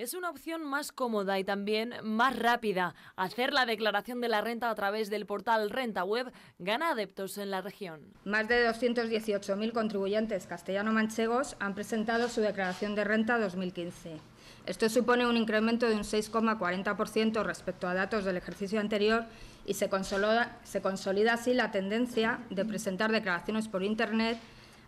Es una opción más cómoda y también más rápida. Hacer la declaración de la renta a través del portal RentaWeb Web gana adeptos en la región. Más de 218.000 contribuyentes castellano-manchegos han presentado su declaración de renta 2015. Esto supone un incremento de un 6,40% respecto a datos del ejercicio anterior y se consolida así la tendencia de presentar declaraciones por Internet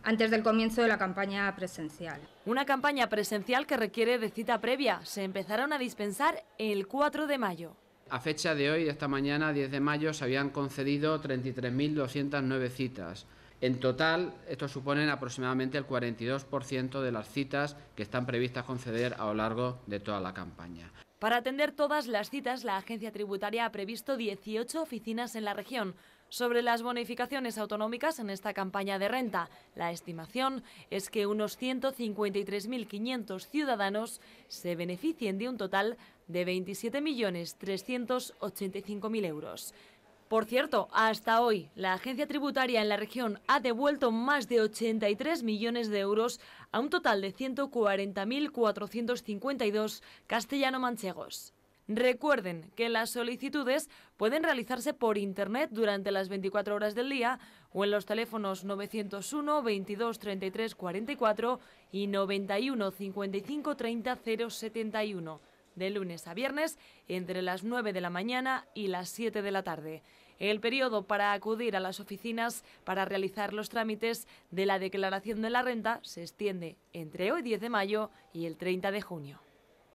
antes del comienzo de la campaña presencial. Una campaña presencial que requiere de cita previa. Se empezaron a dispensar el 4 de mayo. A fecha de hoy, esta mañana, 10 de mayo, se habían concedido 33.209 citas. En total, esto suponen aproximadamente el 42% de las citas que están previstas conceder a lo largo de toda la campaña. Para atender todas las citas, la agencia tributaria ha previsto 18 oficinas en la región, sobre las bonificaciones autonómicas en esta campaña de renta. La estimación es que unos 153.500 ciudadanos se beneficien de un total de 27.385.000 euros. Por cierto, hasta hoy, la agencia tributaria en la región ha devuelto más de 83 millones de euros a un total de 140.452 castellano-manchegos. Recuerden que las solicitudes pueden realizarse por Internet durante las 24 horas del día o en los teléfonos 901 22 33 44 y 91 55 30 071 de lunes a viernes entre las 9 de la mañana y las 7 de la tarde. El periodo para acudir a las oficinas para realizar los trámites de la declaración de la renta se extiende entre hoy 10 de mayo y el 30 de junio.